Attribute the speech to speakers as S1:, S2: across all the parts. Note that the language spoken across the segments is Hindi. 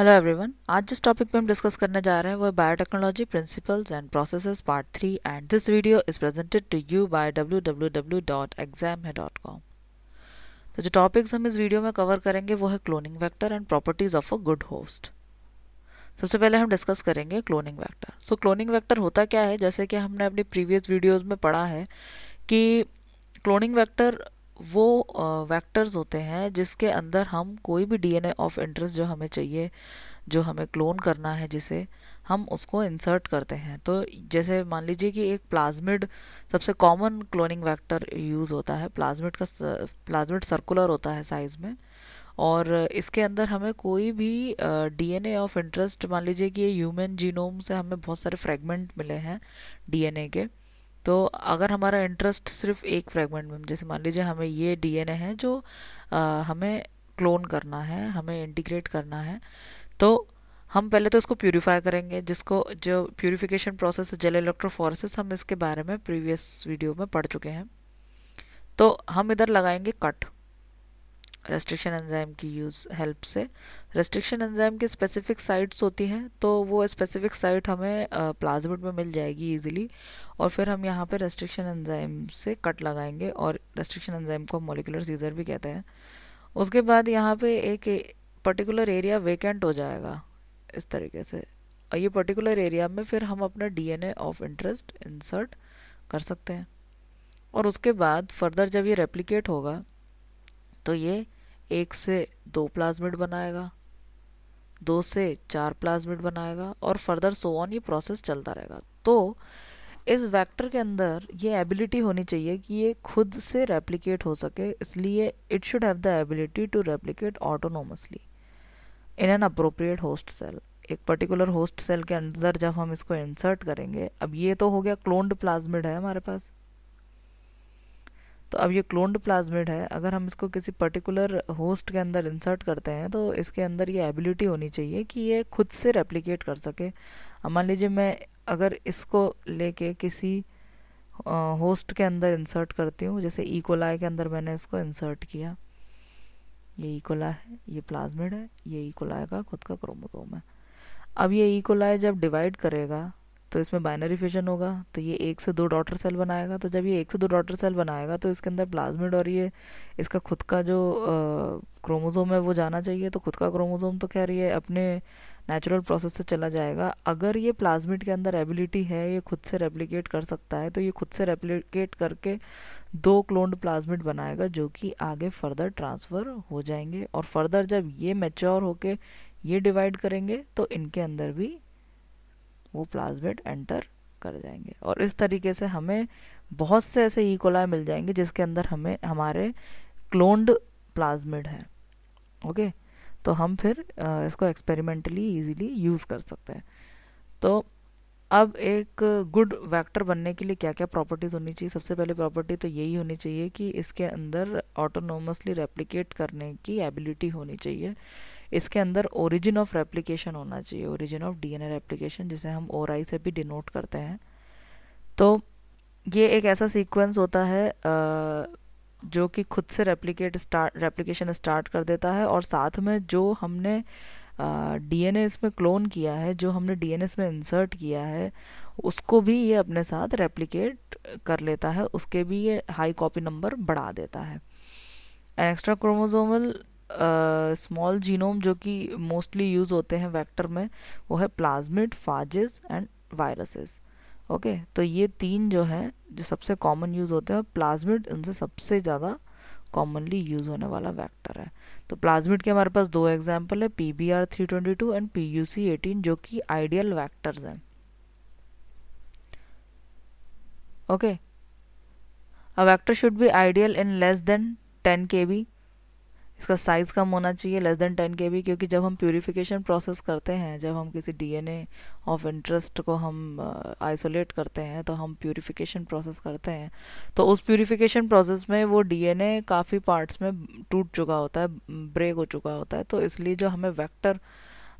S1: हेलो एवरीवन आज जिस टॉपिक पे हम डिस्कस करने जा रहे हैं वो है biotechnology principles and processes part three and this video is presented to you by कॉम तो जो टॉपिक्स हम इस वीडियो में कवर करेंगे वो है cloning vector and properties of a good host सबसे पहले हम डिस्कस करेंगे cloning vector so cloning vector होता क्या है जैसे कि हमने अपनी प्रीवियस वीडियोज़ में पढ़ा है कि क्लोनिंग वैक्टर वो वेक्टर्स होते हैं जिसके अंदर हम कोई भी डीएनए ऑफ इंटरेस्ट जो हमें चाहिए जो हमें क्लोन करना है जिसे हम उसको इंसर्ट करते हैं तो जैसे मान लीजिए कि एक प्लाज्मिड सबसे कॉमन क्लोनिंग वेक्टर यूज़ होता है प्लाज्मिड का प्लाज्मिड सर्कुलर होता है साइज़ में और इसके अंदर हमें कोई भी डीएनए ऑफ इंटरेस्ट मान लीजिए कि ये ह्यूमन जीनोम से हमें बहुत सारे फ्रेगमेंट मिले हैं डीएनए के तो अगर हमारा इंटरेस्ट सिर्फ एक फ्रेगमेंट में जैसे मान लीजिए हमें ये डीएनए है जो आ, हमें क्लोन करना है हमें इंटीग्रेट करना है तो हम पहले तो इसको प्योरीफाई करेंगे जिसको जो प्योरीफिकेशन प्रोसेस है जेल इलेक्ट्रोफोरसिस हम इसके बारे में प्रीवियस वीडियो में पढ़ चुके हैं तो हम इधर लगाएंगे कट रेस्ट्रिक्शन एंजाइम की यूज़ हेल्प से रेस्ट्रिक्शन एंजाइम की स्पेसिफिक साइट्स होती हैं तो वो स्पेसिफिक साइट हमें प्लाज्मिड में मिल जाएगी इजीली और फिर हम यहाँ पे रेस्ट्रिक्शन एंजाइम से कट लगाएंगे और रेस्ट्रिक्शन एंजाइम को मोलिकुलर सीजर भी कहते हैं उसके बाद यहाँ पे एक पर्टिकुलर एरिया वेकेंट हो जाएगा इस तरीके से और ये पर्टिकुलर एरिया में फिर हम अपना डी ऑफ इंटरेस्ट इंसर्ट कर सकते हैं और उसके बाद फर्दर जब ये रेप्लिकेट होगा तो ये एक से दो प्लाज्मिड बनाएगा दो से चार प्लाज्मिड बनाएगा और फर्दर सो ऑन ये प्रोसेस चलता रहेगा तो इस वेक्टर के अंदर ये एबिलिटी होनी चाहिए कि ये खुद से रेप्लिकेट हो सके इसलिए it should have the ability to replicate autonomously in an appropriate host cell एक पर्टिकुलर होस्ट सेल के अंदर जब हम इसको इंसर्ट करेंगे अब ये तो हो गया क्लोन्ड प्लाज्मिड है हमारे पास तो अब ये क्लोन्ड प्लाज्मिड है अगर हम इसको किसी पर्टिकुलर होस्ट के अंदर इंसर्ट करते हैं तो इसके अंदर ये एबिलिटी होनी चाहिए कि ये खुद से रेप्लिकेट कर सके मान लीजिए मैं अगर इसको लेके किसी होस्ट के अंदर इंसर्ट करती हूँ जैसे ईकोलाय e. के अंदर मैंने इसको इंसर्ट किया ये ईकोलाय e. है ये प्लाज्मिड है ये ईकोलाय e. का खुद का क्रोमोसोम है अब ये ईकोलाय जब डिवाइड करेगा तो इसमें बाइनरी फिजन होगा तो ये एक से दो डॉटर सेल बनाएगा तो जब ये एक से दो डॉटर सेल बनाएगा तो इसके अंदर प्लाज्मिड और ये इसका खुद का जो क्रोमोज़ोम है वो जाना चाहिए तो खुद का क्रोमोज़ोम तो खैर ये अपने नेचुरल प्रोसेस से चला जाएगा अगर ये प्लाज्मिड के अंदर एबिलिटी है ये खुद से रेप्लिकेट कर सकता है तो ये खुद से रेप्लिकेट करके दो क्लोन्ड प्लाज्मिड बनाएगा जो कि आगे फर्दर ट्रांसफ़र हो जाएंगे और फर्दर जब ये मेच्योर होके ये डिवाइड करेंगे तो इनके अंदर भी वो प्लाज्मेट एंटर कर जाएंगे और इस तरीके से हमें बहुत से ऐसे ईकोला e. मिल जाएंगे जिसके अंदर हमें हमारे क्लोन्ड प्लाज्मिड हैं ओके तो हम फिर इसको एक्सपेरिमेंटली इजीली यूज़ कर सकते हैं तो अब एक गुड वेक्टर बनने के लिए क्या क्या प्रॉपर्टीज़ होनी चाहिए सबसे पहले प्रॉपर्टी तो यही होनी चाहिए कि इसके अंदर ऑटोनोमसली रेप्लिकेट करने की एबिलिटी होनी चाहिए इसके अंदर ओरिजिन ऑफ रेप्लिकेशन होना चाहिए ओरिजिन ऑफ डीएनए रेप्लिकेशन जिसे हम आई से भी डिनोट करते हैं तो ये एक ऐसा सीक्वेंस होता है जो कि खुद से रेप्लिकेट स्टार्ट रेप्लिकेशन स्टार्ट कर देता है और साथ में जो हमने डीएनए इसमें क्लोन किया है जो हमने डीएनए इसमें इंसर्ट किया है उसको भी ये अपने साथ रेप्लिकेट कर लेता है उसके भी ये हाई कॉपी नंबर बढ़ा देता है एक्स्ट्रा क्रोमोजोमल स्मॉल जीनोम जो कि मोस्टली यूज़ होते हैं वेक्टर में वो है plasmid phages and viruses okay तो ये तीन जो हैं जो सबसे कॉमन यूज़ होते हैं प्लाज्मिड इनसे सबसे ज़्यादा कॉमनली यूज़ होने वाला वेक्टर है तो प्लाज्मिड के हमारे पास दो एग्जाम्पल है P B R three twenty two and P U C eighteen जो कि आइडियल वैक्टर्स हैं okay a vector should be ideal in less than ten K B इसका साइज़ कम होना चाहिए less than ten K B क्योंकि जब हम प्योरीफिकेशन प्रोसेस करते हैं जब हम किसी डीएनए ऑफ इंटरेस्ट को हम आइसोलेट करते हैं तो हम प्योरीफिकेशन प्रोसेस करते हैं तो उस प्योरीफिकेशन प्रोसेस में वो डीएनए काफ़ी पार्ट्स में टूट चुका होता है ब्रेक हो चुका होता है तो इसलिए जो हमें वैक्टर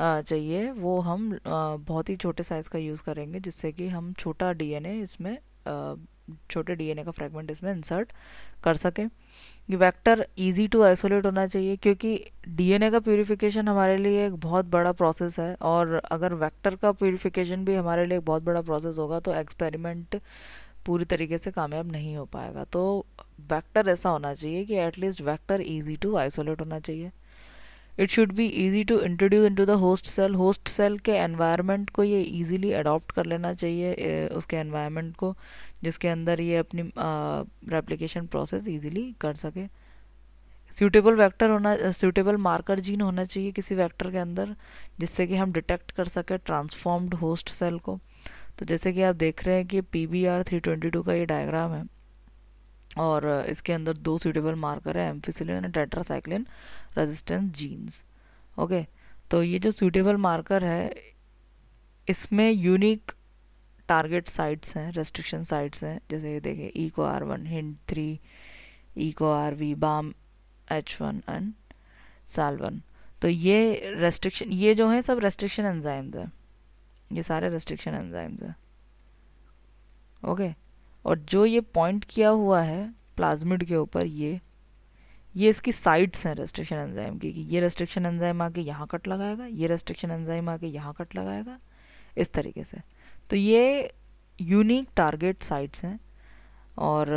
S1: चाहिए वो हम बहुत ही छोटे साइज़ का यूज़ करेंगे जिससे कि हम छोटा ए इसमें छोटे ए का फ्रैगमेंट इसमें इंसर्ट कर सकें ये वेक्टर इजी टू आइसोलेट होना चाहिए क्योंकि डीएनए का प्योरीफिकेशन हमारे लिए एक बहुत बड़ा प्रोसेस है और अगर वेक्टर का प्योरीफिकेशन भी हमारे लिए एक बहुत बड़ा प्रोसेस होगा तो एक्सपेरिमेंट पूरी तरीके से कामयाब नहीं हो पाएगा तो वेक्टर ऐसा होना चाहिए कि at least vector easy to isolate होना चाहिए it should be easy to introduce to the host cell host cell के एनवायरमेंट को ये ईजीली अडॉप्ट कर लेना चाहिए उसके एनवायरमेंट को जिसके अंदर ये अपनी रेप्लीकेशन प्रोसेस ईजीली कर सके सूटेबल वैक्टर होना सूटेबल मार्कर जीन होना चाहिए किसी वैक्टर के अंदर जिससे कि हम डिटेक्ट कर सकें ट्रांसफॉर्म्ड होस्ट सेल को तो जैसे कि आप देख रहे हैं कि P B R three twenty two का ये डायग्राम है और इसके अंदर दो सूटेबल मार्कर है ampicillin and tetracycline resistance genes okay तो ये जो सूटेबल मार्कर है इसमें यूनिक टारगेट साइट्स हैं रेस्ट्रिक्शन साइट्स हैं जैसे ये देखें Eco R one Hind three Eco R V Bam H one and Sal one तो ये रेस्ट्रिक्शन ये जो है सब रेस्ट्रिक्शन एंजाइम्स हैं ये सारे रेस्ट्रिक्शन एंजाइम्स हैं ओके okay? और जो ये पॉइंट किया हुआ है प्लाज्मिड के ऊपर ये ये इसकी साइट्स हैं रेस्ट्रिक्शन एंजाइम की कि ये रेस्ट्रिक्शन एंजाइम आके यहाँ कट लगाएगा ये रेस्ट्रिक्शन एंजाइम आके यहाँ कट लगाएगा इस तरीके से तो ये यूनिक टारगेट साइट्स हैं और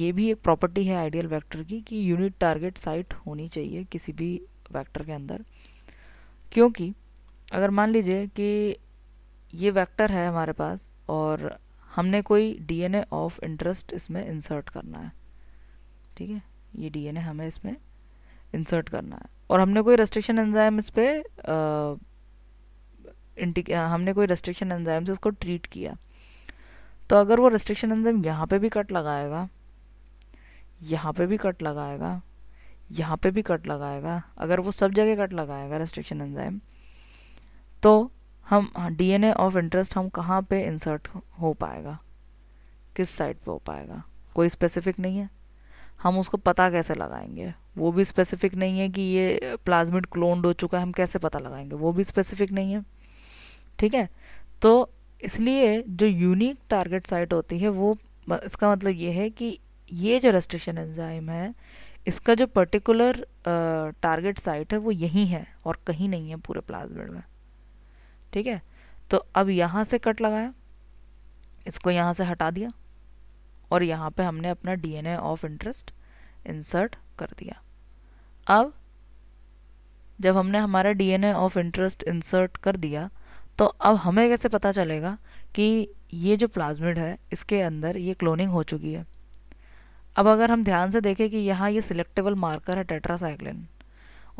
S1: ये भी एक प्रॉपर्टी है आइडियल वेक्टर की कि यूनिक टारगेट साइट होनी चाहिए किसी भी वेक्टर के अंदर क्योंकि अगर मान लीजिए कि ये वेक्टर है हमारे पास और हमने कोई डीएनए ऑफ इंटरेस्ट इसमें इंसर्ट करना है ठीक है ये डीएनए हमें इसमें इंसर्ट करना है और हमने कोई रेस्ट्रिक्शन एंजाइम इस पर हमने कोई रेस्ट्रिक्शन एंजाइम से उसको ट्रीट किया तो अगर वो रेस्ट्रिक्शन एंजाइम यहाँ पे भी कट लगाएगा यहाँ पे भी कट लगाएगा यहाँ पे भी कट लगाएगा अगर वो सब जगह कट लगाएगा रेस्ट्रिक्शन एंजाइम तो हम डीएनए ऑफ इंटरेस्ट हम कहाँ पे इंसर्ट हो पाएगा किस साइड पे हो पाएगा कोई स्पेसिफिक नहीं है हम उसको पता कैसे लगाएंगे वो भी स्पेसिफिक नहीं है कि ये प्लाज्मिड क्लोन्ड हो चुका है हम कैसे पता लगाएंगे वो भी स्पेसिफिक नहीं है ठीक है तो इसलिए जो यूनिक टारगेट साइट होती है वो इसका मतलब ये है कि ये जो रेस्ट्रिक्शन एंजाइम है इसका जो पर्टिकुलर टारगेट साइट है वो यहीं है और कहीं नहीं है पूरे प्लाज्मिड में ठीक है तो अब यहाँ से कट लगाया इसको यहाँ से हटा दिया और यहाँ पे हमने अपना डीएनए ऑफ इंटरेस्ट इंसर्ट कर दिया अब जब हमने हमारा डीएनए ऑफ इंटरेस्ट इंसर्ट कर दिया तो अब हमें कैसे पता चलेगा कि ये जो प्लाज्मिड है इसके अंदर ये क्लोनिंग हो चुकी है अब अगर हम ध्यान से देखें कि यहाँ ये सिलेक्टेबल मार्कर है टेट्रासाइक्लिन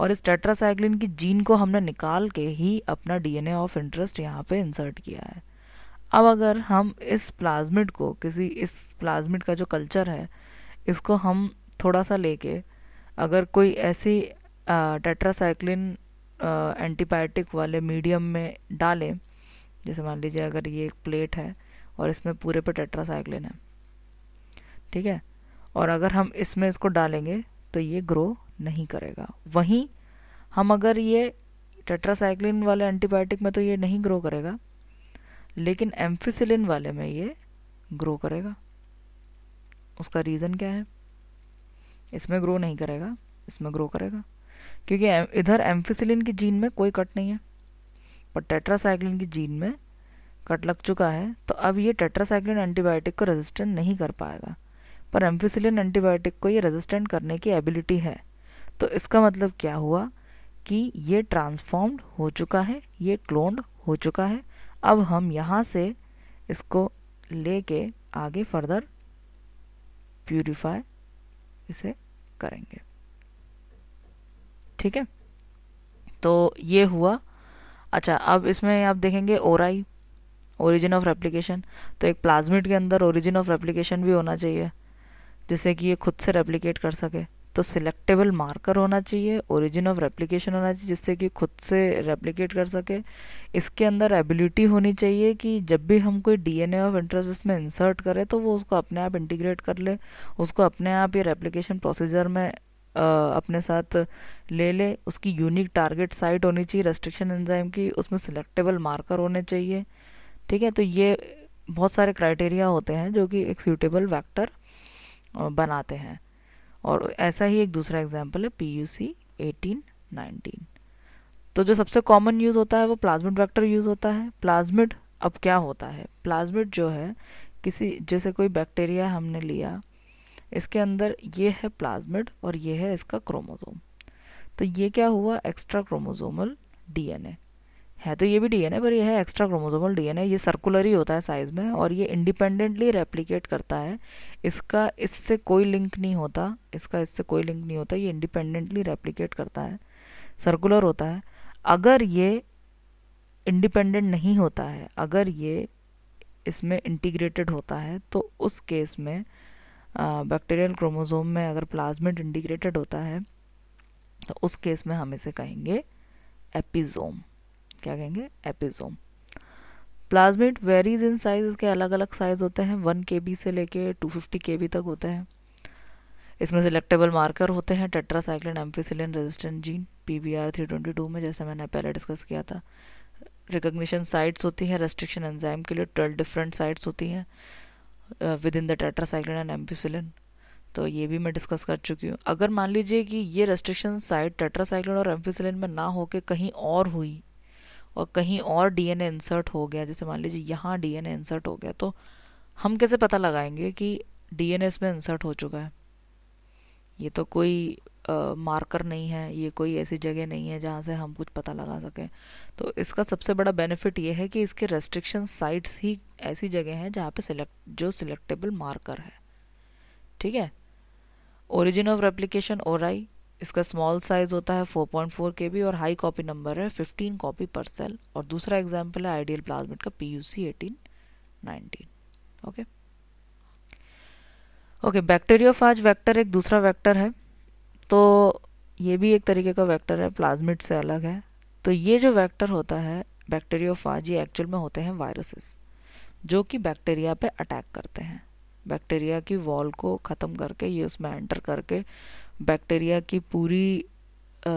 S1: और इस टेट्रासाइक्लिन की जीन को हमने निकाल के ही अपना डीएनए ऑफ इंटरेस्ट यहाँ पे इंसर्ट किया है अब अगर हम इस प्लाज्मिड को किसी इस प्लाज्मिड का जो कल्चर है इसको हम थोड़ा सा लेके अगर कोई ऐसी टेट्रासाइक्लिन एंटीबायोटिक वाले मीडियम में डालें जैसे मान लीजिए अगर ये एक प्लेट है और इसमें पूरे पर टेट्रासाइक्लिन है ठीक है और अगर हम इसमें इसको डालेंगे तो ये ग्रो नहीं करेगा वहीं हम अगर ये टेट्रासाइक्लिन वाले एंटीबायोटिक में तो ये नहीं ग्रो करेगा लेकिन एम्फिसिलिन वाले में ये ग्रो करेगा उसका रीज़न क्या है इसमें ग्रो नहीं करेगा इसमें ग्रो करेगा क्योंकि इधर एम्फिसिलिन की जीन में कोई कट नहीं है पर टेट्रासाइक्लिन की जीन में कट लग चुका है तो अब ये टेट्रासाइक्लिन एंटीबायोटिक को रेजिस्टेंट नहीं कर पाएगा पर एम्फिसिलिन एंटीबायोटिक को ये रेजिस्टेंट करने की एबिलिटी है तो इसका मतलब क्या हुआ कि ये ट्रांसफॉर्म्ड हो चुका है ये क्लोन्ड हो चुका है अब हम यहाँ से इसको ले के आगे फर्दर प्यूरिफाई इसे करेंगे ठीक है तो ये हुआ अच्छा अब इसमें आप देखेंगे ओराई ओरिजिन ऑफ रेप्लिकेशन तो एक प्लाज्मिड के अंदर ओरिजिन ऑफ रेप्लिकेशन भी होना चाहिए जिससे कि ये खुद से रेप्लिकेट कर सके तो सिलेक्टेबल मार्कर होना चाहिए ओरिजिन ऑफ रेप्लिकेशन होना चाहिए जिससे कि खुद से रेप्लिकेट कर सके इसके अंदर एबिलिटी होनी चाहिए कि जब भी हम कोई डीएनए ऑफ इंटरेस्ट उसमें इंसर्ट करें तो वो उसको अपने आप इंटीग्रेट कर ले उसको अपने आप ये रेप्लिकेशन प्रोसीजर में अपने साथ ले ले उसकी यूनिक टारगेट साइट होनी चाहिए रेस्ट्रिक्शन एंजाइम की उसमें सिलेक्टेबल मार्कर होने चाहिए ठीक है तो ये बहुत सारे क्राइटेरिया होते हैं जो कि एक सूटेबल वैक्टर बनाते हैं और ऐसा ही एक दूसरा एग्जाम्पल है P U C eighteen nineteen तो जो सबसे कॉमन यूज़ होता है वो प्लाज्मिड वेक्टर यूज़ होता है प्लाज्मिड अब क्या होता है प्लाज्मिड जो है किसी जैसे कोई बैक्टीरिया हमने लिया इसके अंदर ये है प्लाज्मिड और ये है इसका क्रोमोज़ोम तो ये क्या हुआ एक्स्ट्रा क्रोमोज़ोमल डीएनए है तो ये भी डीएनए पर ये है एक्स्ट्रा क्रोमोसोमल डीएनए ये सर्कुलर ही होता है साइज़ में और ये इंडिपेंडेंटली रेप्लिकेट करता है इसका इससे कोई लिंक नहीं होता इसका इससे कोई लिंक नहीं होता ये इंडिपेंडेंटली रेप्लिकेट करता है सर्कुलर होता है अगर ये इंडिपेंडेंट नहीं होता है अगर ये इसमें इंटीग्रेटेड होता है तो उस केस में बैक्टीरियल क्रोमोसोम में अगर प्लाज्मिड इंटीग्रेटेड होता है तो उस केस में हम इसे कहेंगे एपिजोम क्या कहेंगे episome plasmid varies in size इसके अलग अलग साइज होते हैं वन के बी से लेके टू फिफ्टी तक होते हैं इसमें सिलेक्टेबल मार्कर होते हैं tetracycline ampicillin resistant gene P V R three twenty two में जैसे मैंने पहले डिस्कस किया था रिकग्निशन साइट्स होती हैं रेस्ट्रिक्शन एंजाइम के लिए ट्वेल्व डिफरेंट साइट्स होती हैं within the tetracycline and ampicillin तो ये भी मैं डिस्कस कर चुकी हूँ अगर मान लीजिए कि ये रेस्ट्रिक्शन साइट टेट्रासाइक्लिन और एम्फिसिलिन में ना होके कहीं और हुई और कहीं और डीएनए इंसर्ट हो गया जैसे मान लीजिए यहाँ डीएनए इंसर्ट हो गया तो हम कैसे पता लगाएंगे कि डीएनए इसमें इंसर्ट हो चुका है ये तो कोई मार्कर नहीं है ये कोई ऐसी जगह नहीं है जहाँ से हम कुछ पता लगा सकें तो इसका सबसे बड़ा बेनिफिट ये है कि इसके रेस्ट्रिक्शन साइट्स ही ऐसी जगह हैं जहाँ पे सिलेक्ट जो सिलेक्टेबल मार्कर है ठीक है ओरिजिन ऑफ रेप्लिकेशन ओराई इसका स्मॉल साइज़ होता है 4.4 पॉइंट और हाई कॉपी नंबर है 15 कॉपी पर सेल और दूसरा एग्जाम्पल है आइडियल प्लाज्मिट का P U C eighteen nineteen okay okay bacteriophage vector एक दूसरा वेक्टर है तो ये भी एक तरीके का वेक्टर है प्लाज्मिट से अलग है तो ये जो वेक्टर होता है बैक्टेरियोफाज ये एक्चुअल में होते हैं वायरसेस जो कि बैक्टीरिया पे अटैक करते हैं बैक्टीरिया की वॉल को ख़त्म करके ये उसमें एंटर करके बैक्टीरिया की पूरी आ,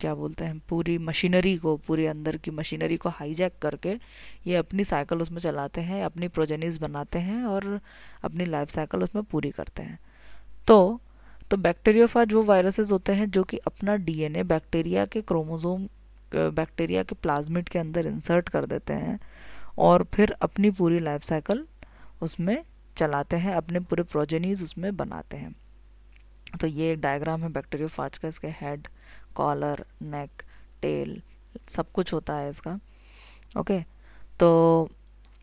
S1: क्या बोलते हैं पूरी मशीनरी को पूरी अंदर की मशीनरी को हाईजैक करके ये अपनी साइकिल उसमें चलाते हैं अपनी प्रोजेनिस बनाते हैं और अपनी लाइफ साइकिल उसमें पूरी करते हैं तो तो बैक्टीरियोफाज वो वायरसेस होते हैं जो कि अपना डीएनए बैक्टीरिया के क्रोमोसोम बैक्टीरिया के प्लाज्मिड के अंदर इंसर्ट कर देते हैं और फिर अपनी पूरी लाइफ साइकिल उसमें चलाते हैं अपने पूरे प्रोजेनीज उसमें बनाते हैं तो ये एक डायग्राम है फाज का इसके हेड कॉलर नेक टेल सब कुछ होता है इसका ओके तो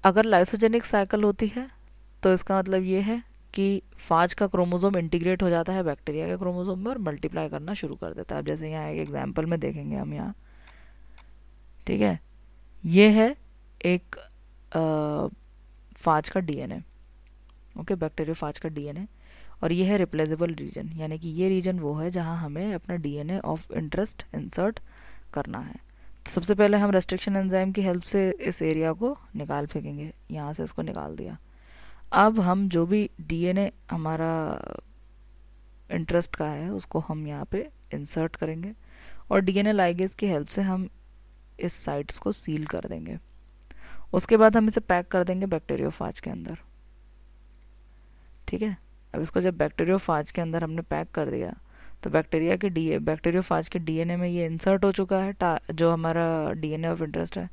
S1: अगर लाइसोजेनिक साइकिल होती है तो इसका मतलब ये है कि फाज का क्रोमोसोम इंटीग्रेट हो जाता है बैक्टीरिया के क्रोमोसोम में और मल्टीप्लाई करना शुरू कर देता है अब जैसे यहाँ एक एग्जाम्पल में देखेंगे हम यहाँ ठीक है ये है एक आ, फाज का डीएनए ओके फ़ाज का डीएनए और ये है रिप्लेसेबल रीजन यानी कि ये रीजन वो है जहाँ हमें अपना डीएनए ऑफ इंटरेस्ट इंसर्ट करना है तो सबसे पहले हम रेस्ट्रिक्शन एंजाइम की हेल्प से इस एरिया को निकाल फेंकेंगे यहाँ से इसको निकाल दिया अब हम जो भी डीएनए हमारा इंटरेस्ट का है उसको हम यहाँ पे इंसर्ट करेंगे और डीएनए लाइगेज की हेल्प से हम इस साइट्स को सील कर देंगे उसके बाद हम इसे पैक कर देंगे बैक्टीरियोफाज के अंदर ठीक है अब इसको जब बैक्टीरियोफाज के अंदर हमने पैक कर दिया तो बैक्टीरिया के डी बैक्टीरियोफाज के डीएनए में ये इंसर्ट हो चुका है जो हमारा डीएनए ऑफ इंटरेस्ट है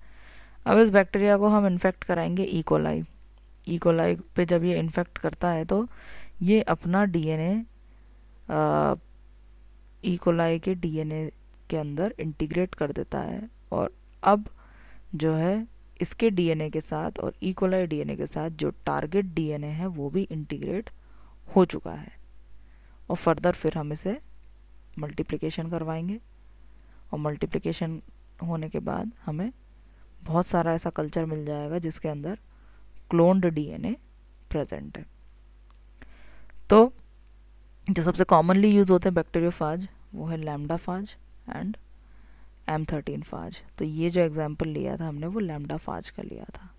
S1: अब इस बैक्टीरिया को हम इन्फेक्ट कराएंगे ईकोलाई e. E. coli e. पे जब ये इन्फेक्ट करता है तो ये अपना डीएनए ईकोलाई e. के डीएनए के अंदर इंटीग्रेट कर देता है और अब जो है इसके डीएनए के साथ और इकोलाई e डीएनए के साथ जो टारगेट डीएनए है वो भी इंटीग्रेट हो चुका है और फर्दर फिर हम इसे मल्टीप्लिकेशन करवाएंगे और मल्टीप्लिकेशन होने के बाद हमें बहुत सारा ऐसा कल्चर मिल जाएगा जिसके अंदर क्लोन्ड डीएनए प्रेजेंट है तो जो सबसे कॉमनली यूज़ होते हैं बैक्टीरियोफाज वो है lambda phage and M thirteen phage तो ये जो एग्ज़ाम्पल लिया था हमने वो लैमडा फाज का लिया था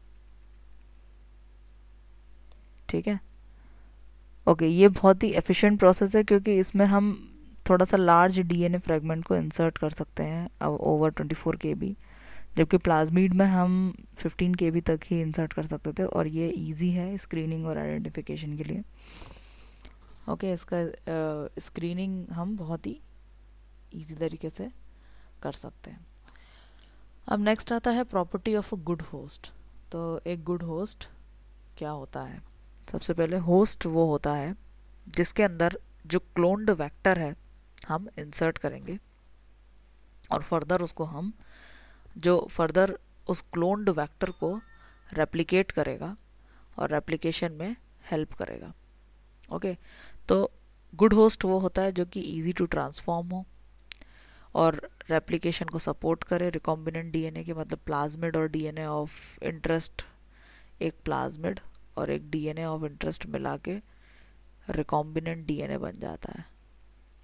S1: ठीक है ओके ये बहुत ही एफिशिएंट प्रोसेस है क्योंकि इसमें हम थोड़ा सा लार्ज डीएनए फ्रेगमेंट को इंसर्ट कर सकते हैं over twenty four K B जबकि प्लाज्मीड में हम फिफ्टीन के बी तक ही इंसर्ट कर सकते थे और ये इजी है स्क्रीनिंग और आइडेंटिफिकेशन के लिए ओके okay, इसका स्क्रीनिंग uh, हम बहुत ही इजी तरीके से कर सकते हैं अब नेक्स्ट आता है property of a good host तो एक गुड होस्ट क्या होता है सबसे पहले होस्ट वो होता है जिसके अंदर जो क्लोन्ड वेक्टर है हम इंसर्ट करेंगे और फर्दर उसको हम जो फर्दर उस क्लोन्ड वेक्टर को रेप्लिकेट करेगा और रेप्लिकेशन में हेल्प करेगा ओके तो गुड होस्ट वो होता है जो कि इजी टू ट्रांसफॉर्म हो और रेप्लिकेशन को सपोर्ट करे रिकॉम्बिनेंट डीएनए के मतलब प्लाज्मिड और डीएनए ऑफ इंटरेस्ट एक प्लाज्मिड और एक डीएनए ऑफ इंटरेस्ट मिला के रिकॉम्बिनेंट डीएनए बन जाता है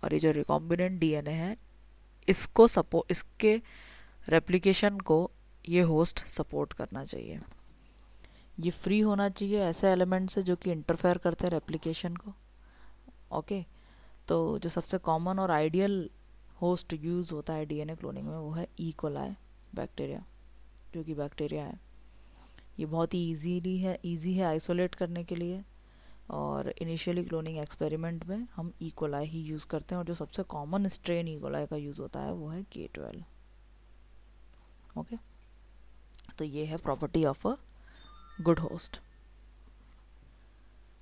S1: और ये जो रिकॉम्बिनेंट डीएनए है इसको सपो इसके रेप्लिकेशन को ये होस्ट सपोर्ट करना चाहिए ये फ्री होना चाहिए ऐसे एलिमेंट से जो कि इंटरफेयर करते हैं रेप्लिकेशन को ओके तो जो सबसे कॉमन और आइडियल होस्ट यूज़ होता है डीएनए क्लोनिंग में वो है ई कोलाई बैक्टीरिया जो कि बैक्टीरिया है ये बहुत ही ईजीली है ईजी है आइसोलेट करने के लिए और इनिशियली क्लोनिंग एक्सपेरिमेंट में हम ई e. कोलाई ही यूज़ करते हैं और जो सबसे कॉमन स्ट्रेन ई कोलाई का यूज़ होता है वो है के ट्वेल्व ओके तो ये है property of a good host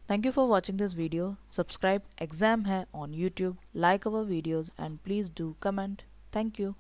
S1: Thank you for watching this video. Subscribe Exam Hai on YouTube. Like our videos and please do comment. Thank you.